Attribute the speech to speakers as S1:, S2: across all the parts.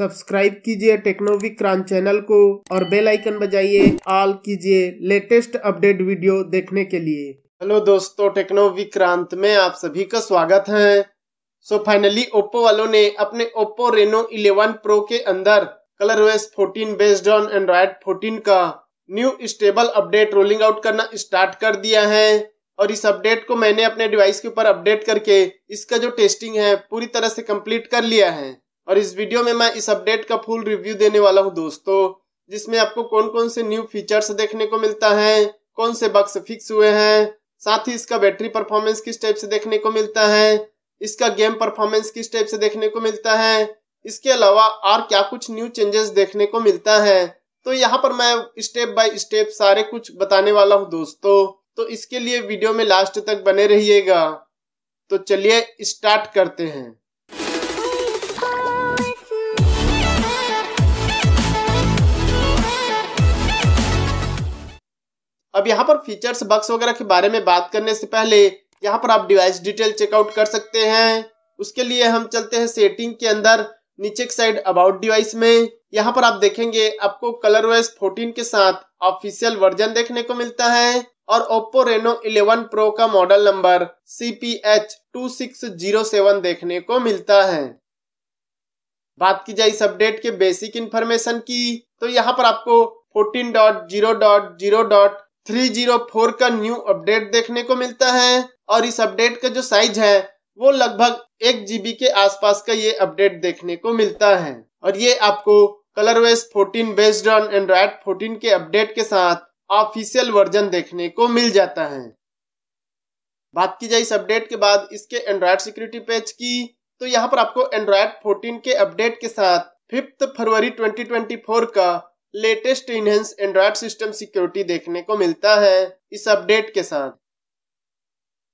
S1: subscribe कीजिए टेक्नोविक crunch channel को और बेल आइकन बजाइए ऑल कीजिए लेटेस्ट अपडेट वीडियो देखने के लिए हेलो दोस्तों टेक्नो विक्रांत में आप सभी का स्वागत है सो फाइनली ओप्पो वालों ने अपने ओप्पो रेनो 11 प्रो के अंदर कलर वेस फोर्टीन बेस्ड ऑन एंड्रॉयड 14 का new stable update rolling out करना स्टार्ट कर दिया है और इस अपडेट को मैंने अपने डिवाइस के ऊपर अपडेट करके इसका जो टेस्टिंग है पूरी तरह से कंप्लीट कर लिया है और इस वीडियो में मैं इस अपडेट का फुल रिव्यू देने वाला हूँ दोस्तों जिसमें आपको कौन कौन से न्यू फीचर्स देखने को मिलता है कौन से बक्स फिक्स हुए हैं साथ ही इसका बैटरी परफॉर्मेंस किस टाइप से देखने को मिलता है इसका गेम परफॉर्मेंस किस टाइप से देखने को मिलता है इसके अलावा और क्या कुछ न्यू चेंजेस देखने को मिलता है तो यहाँ पर मैं स्टेप बाय स्टेप सारे कुछ बताने वाला हूँ दोस्तों तो इसके लिए वीडियो में लास्ट तक बने रहिएगा तो चलिए स्टार्ट करते हैं अब यहाँ पर फीचर्स बक्स वगैरह के बारे में बात करने से पहले यहाँ पर आप डिवाइस डिटेल चेकआउट कर सकते हैं उसके लिए हम चलते हैं सेटिंग के अंदर नीचे के साइड अबाउट डिवाइस में यहाँ पर आप देखेंगे आपको कलर वेस फोर्टीन के साथ ऑफिशियल वर्जन देखने को मिलता है और ओप्पो रेनो 11 प्रो का model number C P H two six zero seven देखने को मिलता है बात की जाए इस अपडेट के बेसिक इन्फॉर्मेशन की तो यहाँ पर आपको fourteen dot zero dot zero dot 304 का न्यू अपडेट देखने को मिलता है और इस अपडेट का जो साइज है वो लगभग एक जीबी के आसपास का ये अपडेट देखने को मिलता है और ये आपको वेस फोर्टीन बेस्ड ऑन एंड्रॉयड 14 के अपडेट के साथ ऑफिशियल वर्जन देखने को मिल जाता है बात की जाए इस अपडेट के बाद इसके एंड्रॉयड सिक्योरिटी पेज की तो यहाँ पर आपको एंड्रॉयड 14 के अपडेट के साथ फिफ्थ फरवरी 2024 का latest enhance android system security देखने को मिलता है इस अपडेट के साथ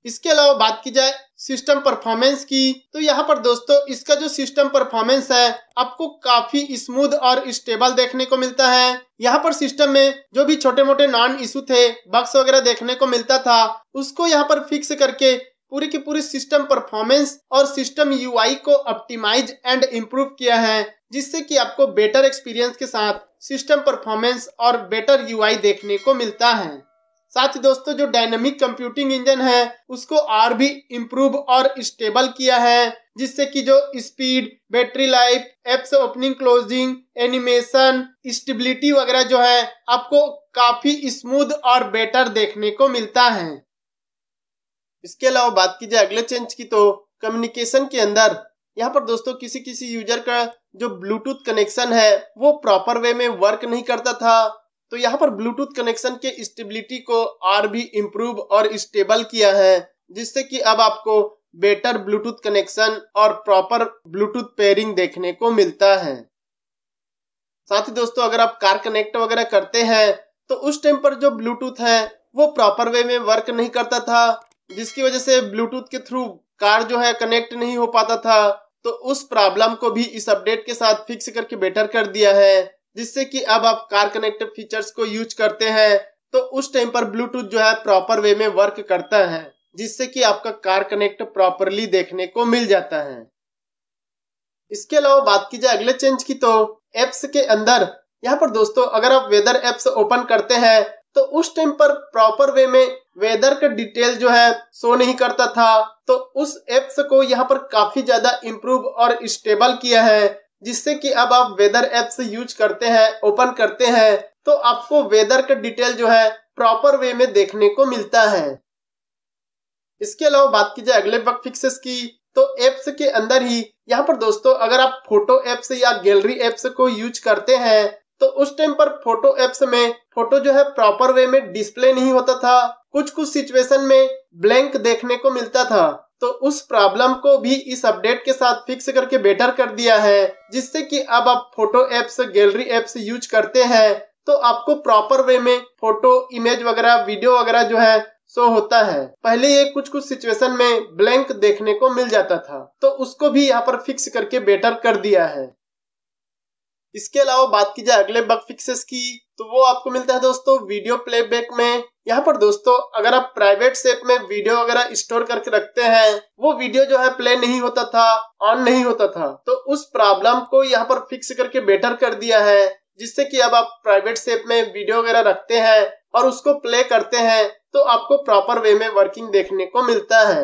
S1: इसके अलावा बात की जाए सिस्टम परफॉर्मेंस की तो यहाँ पर दोस्तों इसका जो सिस्टम परफॉर्मेंस है आपको काफी स्मूथ और स्टेबल देखने को मिलता है यहाँ पर सिस्टम में जो भी छोटे मोटे नॉन इशू थे बक्स वगैरह देखने को मिलता था उसको यहाँ पर फिक्स करके पूरी की पूरी सिस्टम परफॉर्मेंस और सिस्टम यूआई को ऑप्टिमाइज एंड इम्प्रूव किया है जिससे कि आपको बेटर एक्सपीरियंस के साथ सिस्टम परफॉर्मेंस और बेटर यूआई देखने को मिलता है साथ ही दोस्तों जो डायनेमिक कंप्यूटिंग इंजन है उसको और भी इम्प्रूव और स्टेबल किया है जिससे कि जो speed battery life apps opening closing animation stability वगैरह जो है आपको काफी स्मूथ और बेटर देखने को मिलता है इसके अलावा बात की जाए अगले चेंज की तो कम्युनिकेशन के अंदर यहाँ पर दोस्तों किसी किसी यूजर का जो ब्लूटूथ कनेक्शन है वो प्रॉपर वे में वर्क नहीं करता था तो यहाँ पर ब्लूटूथ कनेक्शन के स्टेबिलिटी को और भी इम्प्रूव और स्टेबल किया है जिससे कि अब आपको बेटर ब्लूटूथ कनेक्शन और प्रॉपर ब्लूटूथ पेयरिंग देखने को मिलता है साथ ही दोस्तों अगर आप कार कनेक्ट वगैरह करते हैं तो उस टाइम पर जो ब्लूटूथ है वो प्रॉपर वे में वर्क नहीं करता था जिसकी वजह से ब्लूटूथ के थ्रू कार जो है कनेक्ट नहीं हो पाता था तो उस प्रॉब्लम को भी इस अपडेट के साथ फिक्स करके बेटर कर दिया है जिससे कि अब आप कार कनेक्टेड फीचर्स को यूज करते हैं तो उस टाइम पर ब्लूटूथ जो है प्रॉपर वे में वर्क करता है जिससे कि आपका कार कनेक्ट प्रॉपरली देखने को मिल जाता है इसके अलावा बात की जाए अगले चेंज की तो एप्स के अंदर यहाँ पर दोस्तों अगर आप वेदर एप्स ओपन करते हैं तो उस टाइम पर प्रॉपर वे में वेदर का डिटेल जो है शो नहीं करता था तो उस एप्स को यहाँ पर काफी ज्यादा इम्प्रूव और स्टेबल किया है जिससे कि अब आप वेदर एप्स यूज करते हैं ओपन करते हैं तो आपको वेदर का डिटेल जो है प्रॉपर वे में देखने को मिलता है इसके अलावा बात की जाए अगले बग फिक्सेस की तो एप्स के अंदर ही यहाँ पर दोस्तों अगर आप फोटो एप्स या गैलरी एप्स को यूज करते हैं तो उस टाइम पर फोटो एप्स में फोटो जो है प्रॉपर वे में डिस्प्ले नहीं होता था कुछ कुछ सिचुएशन में ब्लैंक देखने को मिलता था तो उस प्रॉब्लम को भी इस अपडेट के साथ फिक्स करके बेटर कर दिया है जिससे कि अब आप photo apps gallery apps use करते हैं तो आपको प्रॉपर वे में फोटो इमेज वगैरह वीडियो वगैरह जो है सो होता है पहले ये कुछ कुछ सिचुएशन में ब्लैंक देखने को मिल जाता था तो उसको भी यहाँ पर फिक्स करके बेटर कर दिया है इसके अलावा बात की जाए अगले बग फिक्सेस की तो वो आपको मिलता है दोस्तों वीडियो प्लेबैक में यहाँ पर दोस्तों अगर आप प्राइवेट सेप में वीडियो वगैरह स्टोर करके रखते हैं वो वीडियो जो है प्ले नहीं होता था ऑन नहीं होता था तो उस प्रॉब्लम को यहाँ पर फिक्स करके बेटर कर दिया है जिससे कि अब आप प्राइवेट सेप में वीडियो वगैरह रखते हैं और उसको प्ले करते हैं तो आपको प्रॉपर वे में वर्किंग देखने को मिलता है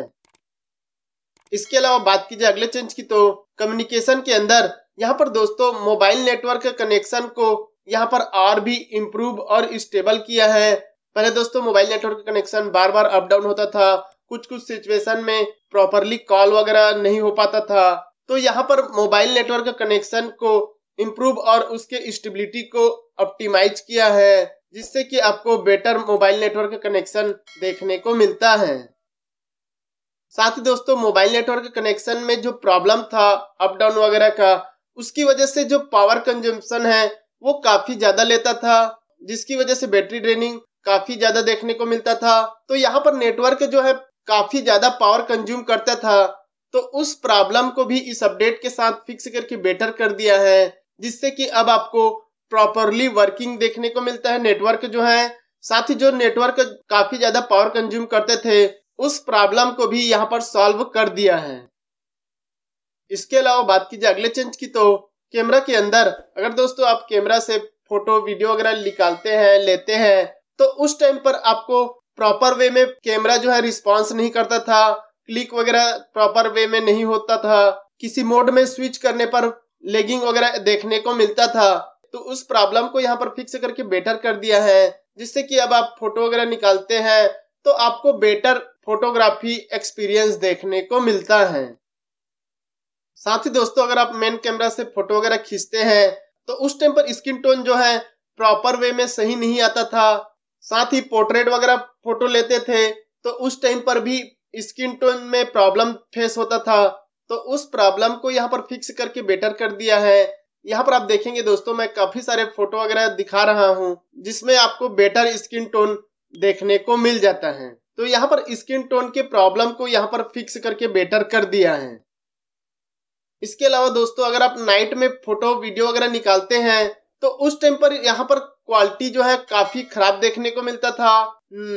S1: इसके अलावा बात की जाए अगले चेंज की तो कम्युनिकेशन के अंदर यहाँ पर दोस्तों मोबाइल नेटवर्क कनेक्शन को यहाँ पर और भी इम्प्रूव और स्टेबल किया है पहले दोस्तों मोबाइल नेटवर्क कनेक्शन बार बार अप डाउन होता था कुछ कुछ सिचुएशन में प्रॉपरली कॉल वगैरह नहीं हो पाता था तो यहाँ पर मोबाइल नेटवर्क कनेक्शन को इम्प्रूव और उसके स्टेबिलिटी को ऑप्टिमाइज किया है जिससे कि आपको बेटर मोबाइल नेटवर्क कनेक्शन देखने को मिलता है साथ ही दोस्तों मोबाइल नेटवर्क कनेक्शन में जो प्रॉब्लम था अप डाउन वगैरह का उसकी वजह से जो पावर कंजम्पशन है वो काफी ज्यादा लेता था जिसकी वजह से बैटरी ड्रेनिंग काफी ज्यादा देखने को मिलता था तो यहाँ पर नेटवर्क जो है काफी ज्यादा पावर कंज्यूम करता था तो उस प्रॉब्लम को भी इस अपडेट के साथ फिक्स करके बेटर कर दिया है जिससे कि अब आपको प्रॉपरली वर्किंग देखने को मिलता है नेटवर्क जो है साथ ही जो नेटवर्क काफी ज्यादा पावर कंज्यूम करते थे उस प्रॉब्लम को भी यहाँ पर सॉल्व कर दिया है इसके अलावा बात कीजिए अगले चेंज की तो कैमरा के अंदर अगर दोस्तों आप कैमरा से फोटो वीडियो वगैरह निकालते हैं लेते हैं तो उस टाइम पर आपको प्रॉपर वे में कैमरा जो है रिस्पॉन्स नहीं करता था क्लिक वगैरह प्रॉपर वे में नहीं होता था किसी मोड में स्विच करने पर लेगिंग वगैरह देखने को मिलता था तो उस प्रॉब्लम को यहाँ पर फिक्स करके बेटर कर दिया है जिससे कि अब आप फोटो वगैरह निकालते हैं तो आपको बेटर फोटोग्राफी एक्सपीरियंस देखने को मिलता है साथ ही दोस्तों अगर आप मेन कैमरा से फोटो वगैरह खींचते हैं तो उस टाइम पर स्किन टोन जो है प्रॉपर वे में सही नहीं आता था साथ ही पोर्ट्रेट वगैरह फोटो लेते थे तो उस टाइम पर भी स्किन टोन में प्रॉब्लम फेस होता था तो उस प्रॉब्लम को यहाँ पर फिक्स करके बेटर कर दिया है यहाँ पर आप देखेंगे दोस्तों मैं काफी सारे फोटो वगैरह दिखा रहा हूँ जिसमें आपको बेटर स्किन टोन देखने को मिल जाता है तो यहाँ पर स्किन टोन के प्रॉब्लम को यहाँ पर फिक्स करके बेटर कर दिया है इसके अलावा दोस्तों अगर आप नाइट में फोटो वीडियो वगैरह निकालते हैं तो उस टाइम पर यहाँ पर क्वालिटी जो है काफी खराब देखने को मिलता था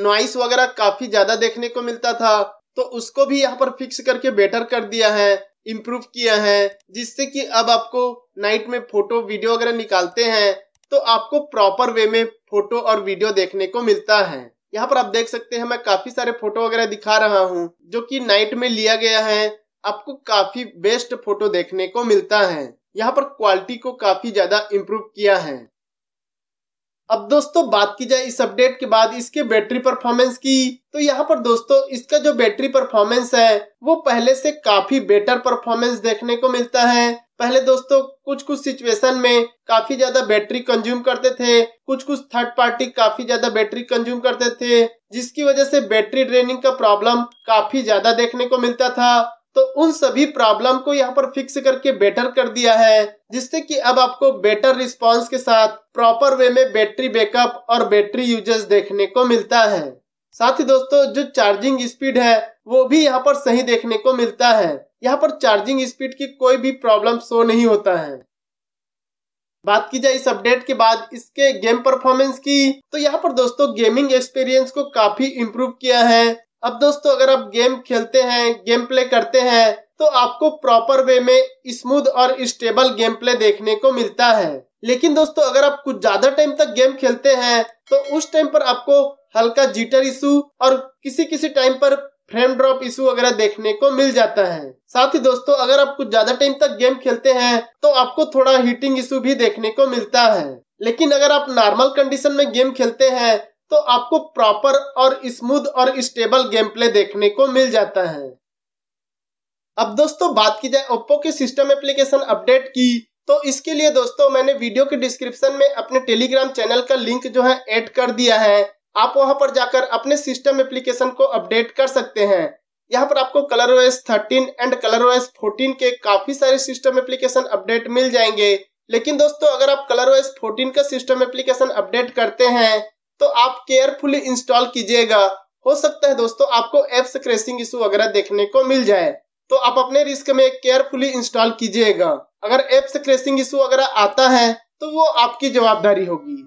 S1: नॉइस वगैरह काफी ज्यादा देखने को मिलता था तो उसको भी यहाँ पर फिक्स करके बेटर कर दिया है इम्प्रूव किया है जिससे कि अब आपको नाइट में फोटो वीडियो वगैरह निकालते हैं तो आपको प्रॉपर वे में फोटो और वीडियो देखने को मिलता है यहाँ पर आप देख सकते हैं मैं काफी सारे फोटो वगैरह दिखा रहा हूँ जो कि नाइट में लिया गया है आपको काफी बेस्ट फोटो देखने को मिलता है यहाँ पर क्वालिटी को काफी ज्यादा इम्प्रूव किया है अब दोस्तों बात की जाए इस अपडेट के बाद इसके बैटरी परफॉर्मेंस की तो यहाँ पर दोस्तों इसका जो बैटरी परफॉर्मेंस है वो पहले से काफी बेटर परफॉर्मेंस देखने को मिलता है पहले दोस्तों कुछ कुछ सिचुएशन में काफी ज्यादा बैटरी कंज्यूम करते थे कुछ कुछ थर्ड पार्टी काफी ज्यादा बैटरी कंज्यूम करते थे जिसकी वजह से बैटरी ड्रेनिंग का प्रॉब्लम काफी ज्यादा देखने को मिलता था तो उन सभी प्रॉब्लम को यहाँ पर फिक्स करके बेटर कर दिया है जिससे कि अब आपको बेटर रिस्पांस के साथ प्रॉपर वे में बैटरी बैकअप और बैटरी यूजेस देखने को मिलता है साथ ही दोस्तों जो चार्जिंग स्पीड है वो भी यहाँ पर सही देखने को मिलता है यहाँ पर चार्जिंग स्पीड की कोई भी प्रॉब्लम शो नहीं होता है बात की जाए इस अपडेट के बाद इसके गेम परफॉर्मेंस की तो यहाँ पर दोस्तों गेमिंग एक्सपीरियंस को काफी इम्प्रूव किया है अब दोस्तों अगर आप गेम खेलते हैं गेम प्ले करते हैं तो आपको प्रॉपर वे में स्मूथ और स्टेबल गेम प्ले देखने को मिलता है लेकिन दोस्तों अगर आप कुछ ज्यादा टाइम तक गेम खेलते हैं तो उस टाइम पर आपको हल्का जीटर इशू और किसी किसी टाइम पर फ्रेम ड्रॉप इशू वगैरह देखने को मिल जाता है साथ ही दोस्तों अगर आप कुछ ज्यादा टाइम तक गेम खेलते हैं तो आपको थोड़ा हीटिंग इशू भी देखने को मिलता है लेकिन अगर आप नॉर्मल कंडीशन में गेम खेलते हैं तो आपको प्रॉपर और स्मूथ और स्टेबल गेम प्ले देखने को मिल जाता है अब दोस्तों बात की जाए ओप्पो के सिस्टम एप्लीकेशन अपडेट की तो इसके लिए दोस्तों मैंने वीडियो के डिस्क्रिप्शन में अपने टेलीग्राम चैनल का लिंक जो है ऐड कर दिया है आप वहां पर जाकर अपने सिस्टम एप्लीकेशन को अपडेट कर सकते हैं यहाँ पर आपको ColorOS thirteen and ColorOS fourteen के काफी सारे सिस्टम एप्लीकेशन अपडेट मिल जाएंगे लेकिन दोस्तों अगर आप कलर ओएस फोर्टीन का सिस्टम एप्लीकेशन अपडेट करते हैं तो आप केयरफुली इंस्टॉल कीजिएगा हो सकता है दोस्तों आपको एप्स क्रेशिंग इशू वगैरह देखने को मिल जाए तो आप अपने रिस्क में केयरफुली इंस्टॉल कीजिएगा अगर एप्स क्रेशिंग इशू वगैरह आता है तो वो आपकी जवाबदारी होगी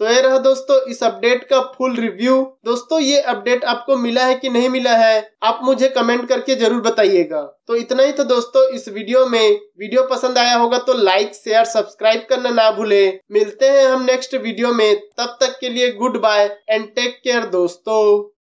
S1: तो ये रहा दोस्तों इस अपडेट का फुल रिव्यू दोस्तों ये अपडेट आपको मिला है कि नहीं मिला है आप मुझे कमेंट करके जरूर बताइएगा तो इतना ही था दोस्तों इस वीडियो में वीडियो पसंद आया होगा तो लाइक शेयर सब्सक्राइब करना ना भूले मिलते हैं हम नेक्स्ट वीडियो में तब तक के लिए good bye and take care दोस्तों